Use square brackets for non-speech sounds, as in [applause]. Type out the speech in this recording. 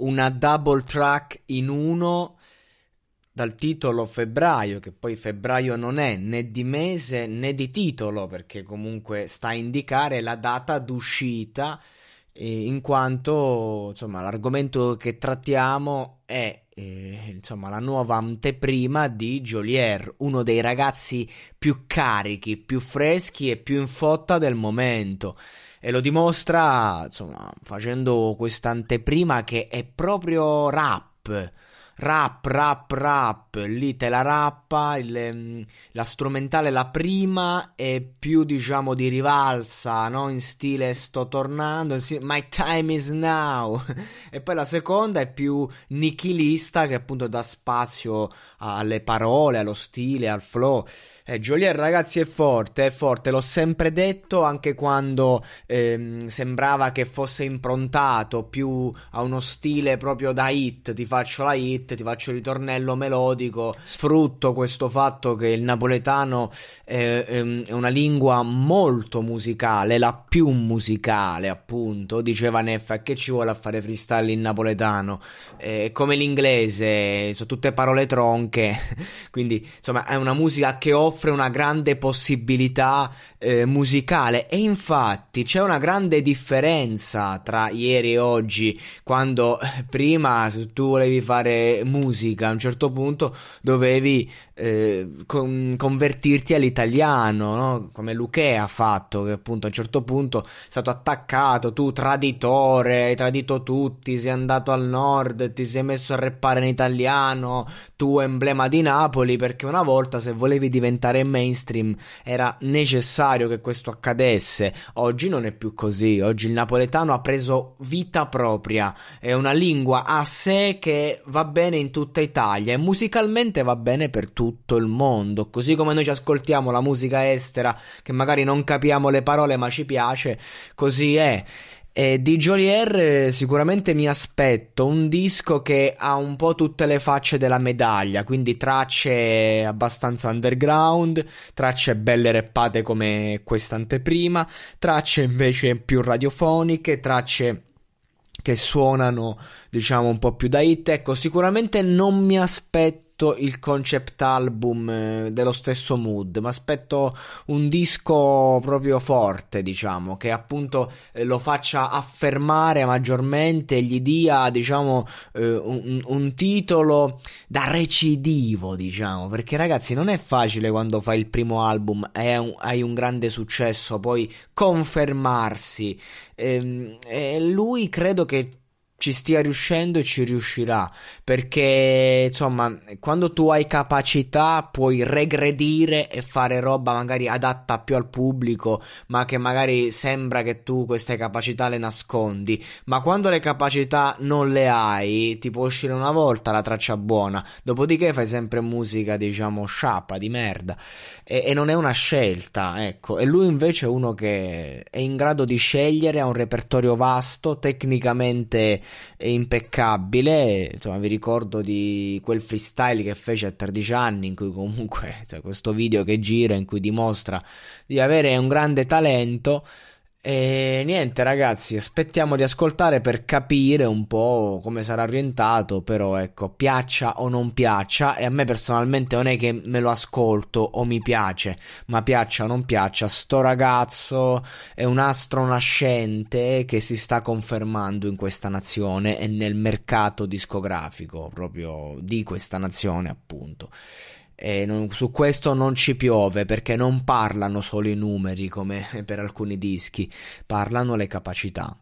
una double track in uno dal titolo febbraio, che poi febbraio non è né di mese né di titolo, perché comunque sta a indicare la data d'uscita in quanto insomma, l'argomento che trattiamo è eh, insomma, la nuova anteprima di Jolier, uno dei ragazzi più carichi, più freschi e più in fotta del momento. E lo dimostra insomma, facendo questa anteprima che è proprio rap rap, rap, rap, lì te la rappa, il, mm, la strumentale la prima è più diciamo di rivalsa, no? in stile sto tornando, stile, my time is now, [laughs] e poi la seconda è più nichilista che appunto dà spazio alle parole, allo stile, al flow. Eh, Joliet ragazzi è forte, è forte, l'ho sempre detto anche quando ehm, sembrava che fosse improntato più a uno stile proprio da hit, ti faccio la hit beat, ti faccio il ritornello melodico, sfrutto questo fatto che il napoletano è, ehm, è una lingua molto musicale, la più musicale appunto, diceva Neffa, che ci vuole a fare freestyle in napoletano? Eh, è come l'inglese, sono tutte parole tronche, [laughs] quindi insomma è una musica che offre una grande possibilità eh, musicale e infatti c'è una grande differenza tra ieri e oggi, quando eh, prima se tu volevi fare musica a un certo punto dovevi eh, con, convertirti all'italiano, no? come Luque ha fatto, che appunto a un certo punto è stato attaccato, tu traditore, hai tradito tutti, sei andato al nord, ti sei messo a reppare in italiano, tu emblema di Napoli, perché una volta se volevi diventare mainstream era necessario che questo accadesse, oggi non è più così, oggi il napoletano ha preso vita propria, è una lingua a sé che va bene in tutta Italia e musicalmente va bene per tutti tutto il mondo. Così come noi ci ascoltiamo la musica estera, che magari non capiamo le parole ma ci piace, così è. E di Jolier eh, sicuramente mi aspetto un disco che ha un po' tutte le facce della medaglia, quindi tracce abbastanza underground, tracce belle reppate come quest'anteprima, tracce invece più radiofoniche, tracce che suonano diciamo un po' più da hit. Ecco, sicuramente non mi aspetto aspetto il concept album eh, dello stesso mood, ma aspetto un disco proprio forte, diciamo, che appunto eh, lo faccia affermare maggiormente, gli dia, diciamo, eh, un, un titolo da recidivo, diciamo, perché ragazzi non è facile quando fai il primo album e hai un grande successo, poi confermarsi. Ehm, e lui credo che ci stia riuscendo e ci riuscirà perché insomma quando tu hai capacità puoi regredire e fare roba magari adatta più al pubblico ma che magari sembra che tu queste capacità le nascondi ma quando le capacità non le hai ti può uscire una volta la traccia buona dopodiché fai sempre musica diciamo sciapa di merda e, e non è una scelta ecco e lui invece è uno che è in grado di scegliere ha un repertorio vasto tecnicamente impeccabile. Insomma, vi ricordo di quel freestyle che fece a 13 anni, in cui comunque [laughs] cioè, questo video che gira, in cui dimostra di avere un grande talento. E niente ragazzi, aspettiamo di ascoltare per capire un po' come sarà orientato, però ecco, piaccia o non piaccia, e a me personalmente non è che me lo ascolto o mi piace, ma piaccia o non piaccia, sto ragazzo è un astro nascente che si sta confermando in questa nazione e nel mercato discografico proprio di questa nazione appunto. E non, su questo non ci piove perché non parlano solo i numeri come per alcuni dischi, parlano le capacità.